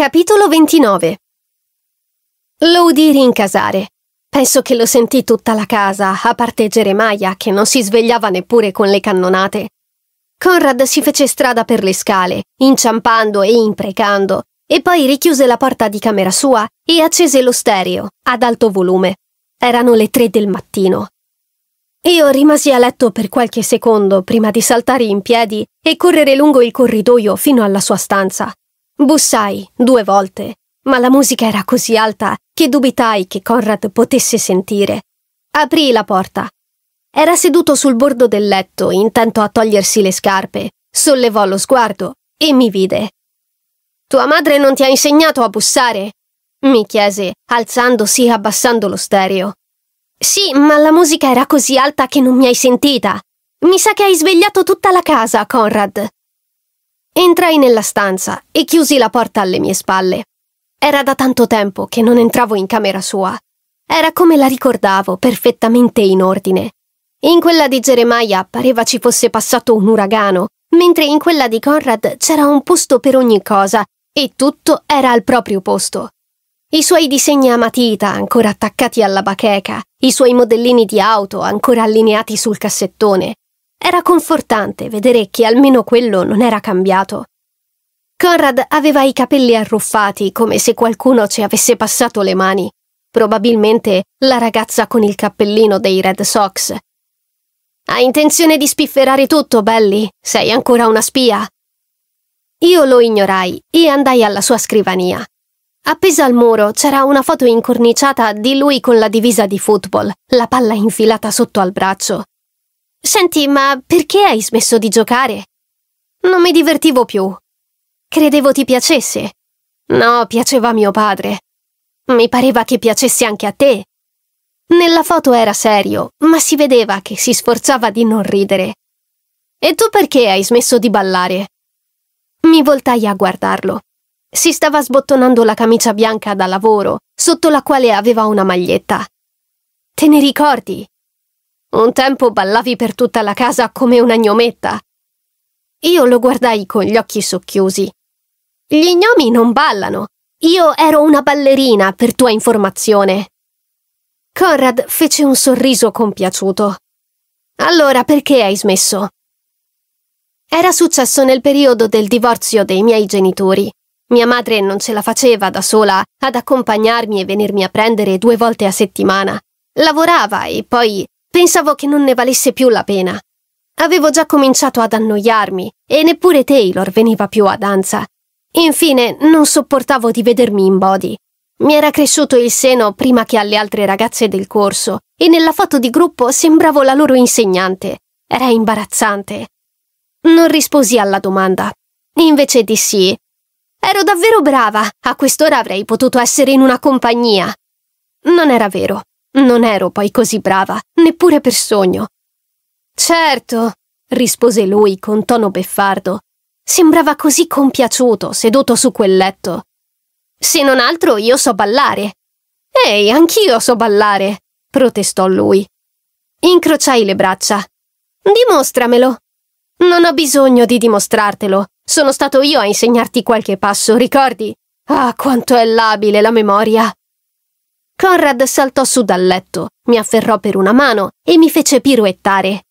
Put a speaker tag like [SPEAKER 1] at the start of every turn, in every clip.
[SPEAKER 1] Capitolo 29 Lo udì rincasare. Penso che lo sentì tutta la casa, a parte Geremia, che non si svegliava neppure con le cannonate. Conrad si fece strada per le scale, inciampando e imprecando, e poi richiuse la porta di camera sua e accese lo stereo, ad alto volume. Erano le tre del mattino. Io rimasi a letto per qualche secondo prima di saltare in piedi e correre lungo il corridoio fino alla sua stanza. Bussai due volte, ma la musica era così alta che dubitai che Conrad potesse sentire. Aprì la porta. Era seduto sul bordo del letto, intento a togliersi le scarpe. Sollevò lo sguardo e mi vide. Tua madre non ti ha insegnato a bussare? mi chiese, alzandosi e abbassando lo stereo. Sì, ma la musica era così alta che non mi hai sentita. Mi sa che hai svegliato tutta la casa, Conrad. Entrai nella stanza e chiusi la porta alle mie spalle. Era da tanto tempo che non entravo in camera sua. Era come la ricordavo, perfettamente in ordine. In quella di Geremia pareva ci fosse passato un uragano, mentre in quella di Conrad c'era un posto per ogni cosa e tutto era al proprio posto. I suoi disegni a matita ancora attaccati alla bacheca, i suoi modellini di auto ancora allineati sul cassettone, era confortante vedere che almeno quello non era cambiato. Conrad aveva i capelli arruffati come se qualcuno ci avesse passato le mani, probabilmente la ragazza con il cappellino dei Red Sox. Hai intenzione di spifferare tutto, Belly? Sei ancora una spia? Io lo ignorai e andai alla sua scrivania. Appesa al muro c'era una foto incorniciata di lui con la divisa di football, la palla infilata sotto al braccio. Senti, ma perché hai smesso di giocare? Non mi divertivo più. Credevo ti piacesse. No, piaceva a mio padre. Mi pareva che piacesse anche a te. Nella foto era serio, ma si vedeva che si sforzava di non ridere. E tu perché hai smesso di ballare? Mi voltai a guardarlo. Si stava sbottonando la camicia bianca da lavoro, sotto la quale aveva una maglietta. Te ne ricordi? Un tempo ballavi per tutta la casa come una gnometta. Io lo guardai con gli occhi socchiusi. Gli gnomi non ballano. Io ero una ballerina, per tua informazione. Conrad fece un sorriso compiaciuto. Allora perché hai smesso? Era successo nel periodo del divorzio dei miei genitori. Mia madre non ce la faceva da sola ad accompagnarmi e venirmi a prendere due volte a settimana. Lavorava e poi Pensavo che non ne valesse più la pena. Avevo già cominciato ad annoiarmi e neppure Taylor veniva più a danza. Infine, non sopportavo di vedermi in body. Mi era cresciuto il seno prima che alle altre ragazze del corso e nella foto di gruppo sembravo la loro insegnante. Era imbarazzante. Non risposi alla domanda. Invece di sì. Ero davvero brava, a quest'ora avrei potuto essere in una compagnia. Non era vero. Non ero poi così brava, neppure per sogno. Certo, rispose lui con tono beffardo. Sembrava così compiaciuto, seduto su quel letto. Se non altro io so ballare. Ehi, anch'io so ballare, protestò lui. Incrociai le braccia. Dimostramelo. Non ho bisogno di dimostrartelo. Sono stato io a insegnarti qualche passo, ricordi? Ah, quanto è labile la memoria. Conrad saltò su dal letto, mi afferrò per una mano e mi fece piruettare.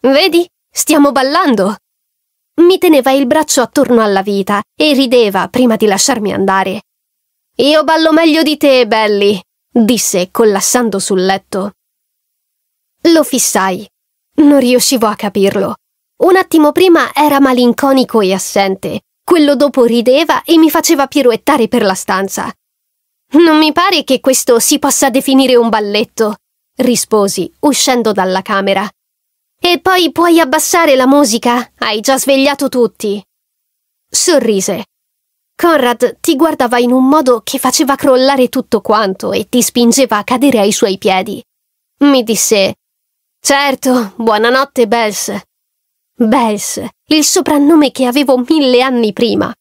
[SPEAKER 1] Vedi? Stiamo ballando! Mi teneva il braccio attorno alla vita e rideva prima di lasciarmi andare. Io ballo meglio di te, Belli, disse collassando sul letto. Lo fissai. Non riuscivo a capirlo. Un attimo prima era malinconico e assente, quello dopo rideva e mi faceva piruettare per la stanza. Non mi pare che questo si possa definire un balletto, risposi, uscendo dalla camera. E poi puoi abbassare la musica, hai già svegliato tutti. Sorrise. Conrad ti guardava in un modo che faceva crollare tutto quanto e ti spingeva a cadere ai suoi piedi. Mi disse: Certo, buonanotte, Bels. Bels, il soprannome che avevo mille anni prima.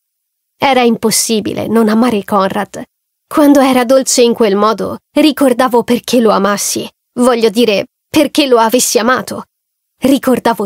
[SPEAKER 1] Era impossibile non amare Conrad, quando era dolce in quel modo, ricordavo perché lo amassi, voglio dire, perché lo avessi amato. Ricordavo